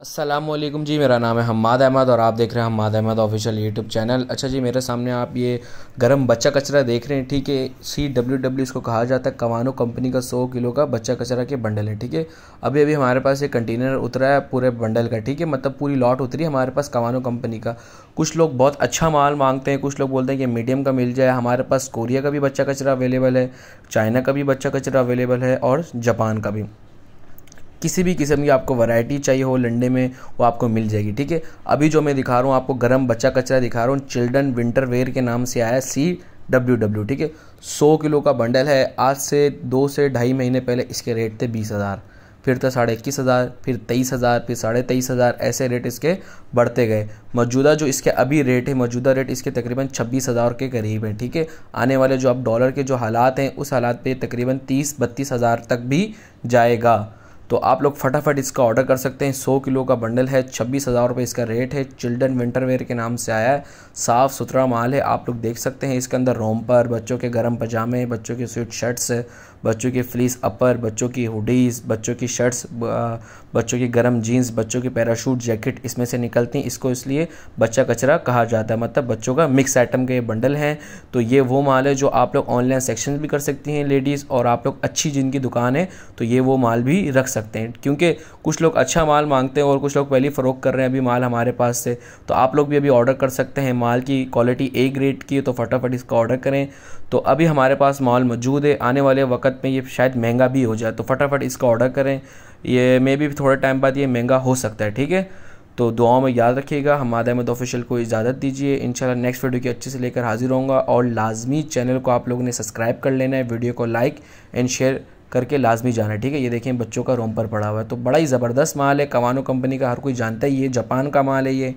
असलम जी मेरा नाम है हमाद अहमद और आप देख रहे हैं Hamad Ahmed official YouTube channel अच्छा जी मेरे सामने आप ये गरम बच्चा कचरा देख रहे हैं ठीक है सी डब्ल्यू डब्ल्यू इसको कहा जाता है कवानो कंपनी का 100 किलो का बच्चा कचरा के बंडल है ठीक है अभी अभी हमारे पास ये कंटेनर उतरा है पूरे बंडल का ठीक है मतलब पूरी लॉट उतरी है हमारे पास कवानो कंपनी का कुछ लोग बहुत अच्छा माल मांगते हैं कुछ लोग बोलते हैं कि मीडियम का मिल जाए हमारे पास कोरिया का भी बच्चा कचरा अवेलेबल है चाइना का भी बच्चा कचरा अवेलेबल है और जापान का भी किसी भी किस्म की आपको वैरायटी चाहिए हो लंडे में वो आपको मिल जाएगी ठीक है अभी जो मैं दिखा रहा हूँ आपको गर्म बच्चा कचरा दिखा रहा हूँ चिल्ड्रन विंटर वेयर के नाम से आया सी डब्ल्यू डब्ल्यू ठीक है सौ किलो का बंडल है आज से दो से ढाई महीने पहले इसके रेट थे बीस हज़ार फिर तो साढ़े इक्कीस हज़ार फिर तेईस हज़ार फिर साढ़े तेईस हज़ार ऐसे रेट इसके बढ़ते गए मौजूदा जो इसके अभी रेट है मौजूदा रेट इसके तकरीबन छब्बीस हज़ार के करीब है ठीक है आने वाले जो अब डॉलर के जो हालात हैं उस हालात पे तकरीबन तीस बत्तीस हज़ार तक भी जाएगा तो आप लोग फटाफट इसका ऑर्डर कर सकते हैं सौ किलो का बंडल है छब्बीस हज़ार रुपये इसका रेट है चिल्ड्रन विंटर वेयर के नाम से आया है साफ़ सुथरा माल है आप लोग देख सकते हैं इसके अंदर रोमपर बच्चों के गर्म पजामे बच्चों के स्वीट शर्ट्स बच्चों के फ्लीस अपर बच्चों की हुडीज़ बच्चों की शर्ट्स बच्चों की गर्म जीन्स बच्चों की पैराशूट जैकेट इसमें से निकलती हैं इसको इसलिए बच्चा कचरा कहा जाता है मतलब बच्चों का मिक्स आइटम के ये बंडल हैं तो ये वो माल है जो आप लोग ऑनलाइन सेक्शन भी कर सकती हैं लेडीज़ और आप लोग अच्छी जिनकी दुकान है तो ये वो माल भी रख सकते सकते हैं क्योंकि कुछ लोग अच्छा माल मांगते हैं और कुछ लोग पहले फरोख कर रहे हैं अभी माल हमारे पास से तो आप लोग भी अभी ऑर्डर कर सकते हैं माल की क्वालिटी ए ग्रेड की है तो फटाफट इसका ऑर्डर करें तो अभी हमारे पास माल मौजूद है आने वाले वक्त में ये शायद महंगा भी हो जाए तो फटाफट इसका ऑर्डर करें ये मे भी थोड़े टाइम बाद ये महंगा हो सकता है ठीक है तो दुआओं में याद रखिएगा हम अहमद ऑफिशियल को इजाज़त दीजिए इंशाल्लाह नेक्स्ट वीडियो की अच्छे से लेकर हाजिर होऊंगा और लाजमी चैनल को आप लोगों ने सब्सक्राइब कर लेना है वीडियो को लाइक एंड शेयर करके लाजमी जाना है ठीक है ये देखें बच्चों का रोम पर पड़ा हुआ है तो बड़ा ही ज़बरदस्त माल है कवानो कंपनी का हर कोई जानता ही है जापान का माल है ये